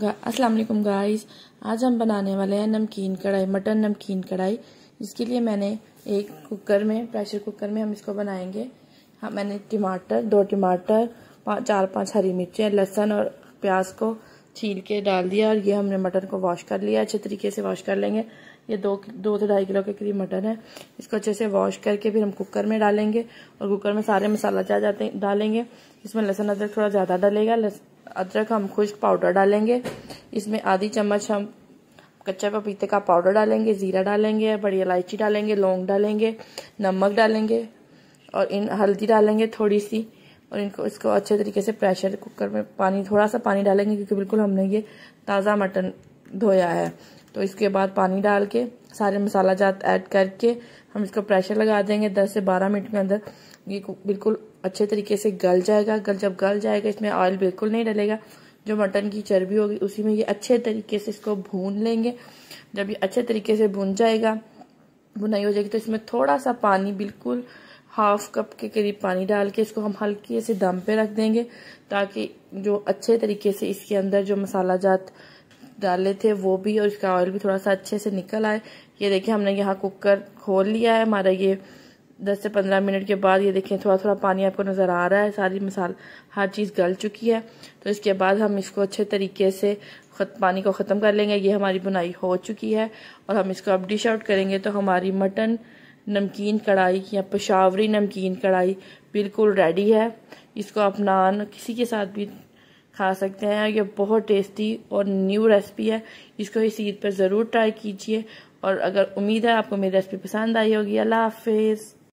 असलम वालेकुम गाइस आज हम बनाने वाले हैं नमकीन कढ़ाई मटन नमकीन कढ़ाई इसके लिए मैंने एक कुकर में प्रेशर कुकर में हम इसको बनाएंगे हाँ मैंने टमाटर दो टमाटर चार पांच हरी मिर्चें लहसन और प्याज को छील के डाल दिया और ये हमने मटन को वॉश कर लिया अच्छे तरीके से वॉश कर लेंगे ये दो दो से ढाई किलो के करीब मटन है इसको अच्छे से वॉश करके फिर हम कुकर में डालेंगे और कुकर में सारे मसाला जा जाते डालेंगे इसमें लहसुन अदरक थोड़ा ज़्यादा डलेगा अदरक हम खुश्क पाउडर डालेंगे इसमें आधी चम्मच हम कच्चा पपीते का पाउडर डालेंगे ज़ीरा डालेंगे बड़ी इलायची डालेंगे लौंग डालेंगे नमक डालेंगे और इन हल्दी डालेंगे थोड़ी सी और इनको इसको अच्छे तरीके से प्रेशर कुकर में पानी थोड़ा सा पानी डालेंगे क्योंकि बिल्कुल हमने ये ताज़ा मटन धोया है तो इसके बाद पानी डाल के सारे मसाला जात ऐड करके हम इसको प्रेशर लगा देंगे 10 से 12 मिनट के अंदर ये बिल्कुल अच्छे तरीके से गल जाएगा गल जब गल जाएगा इसमें ऑयल बिल्कुल नहीं डलेगा जो मटन की चर्बी होगी उसी में ये अच्छे तरीके से इसको भून लेंगे जब ये अच्छे तरीके से भून जाएगा भुनाई हो जाएगी तो इसमें थोड़ा सा पानी बिल्कुल हाफ कप के करीब पानी डाल के इसको हम हल्के से दम पे रख देंगे ताकि जो अच्छे तरीके से इसके अंदर जो मसाला जात डाले थे वो भी और इसका ऑयल भी थोड़ा सा अच्छे से निकल आए ये देखिए हमने यहाँ कुकर खोल लिया है हमारा ये दस से पंद्रह मिनट के बाद ये देखें थोड़ा थोड़ा पानी आपको नज़र आ रहा है सारी मसाल हर चीज़ गल चुकी है तो इसके बाद हम इसको अच्छे तरीके से खत, पानी को ख़त्म कर लेंगे ये हमारी बुनाई हो चुकी है और हम इसको अब डिश आउट करेंगे तो हमारी मटन नमकीन कढ़ाई या पेशावरी नमकीन कढ़ाई बिल्कुल रेडी है इसको आप नान किसी के साथ भी खा सकते हैं ये बहुत टेस्टी और न्यू रेसिपी है इसको इस ईद पर ज़रूर ट्राई कीजिए और अगर उम्मीद है आपको मेरी रेसिपी पसंद आई होगी अल्लाह हाफिज़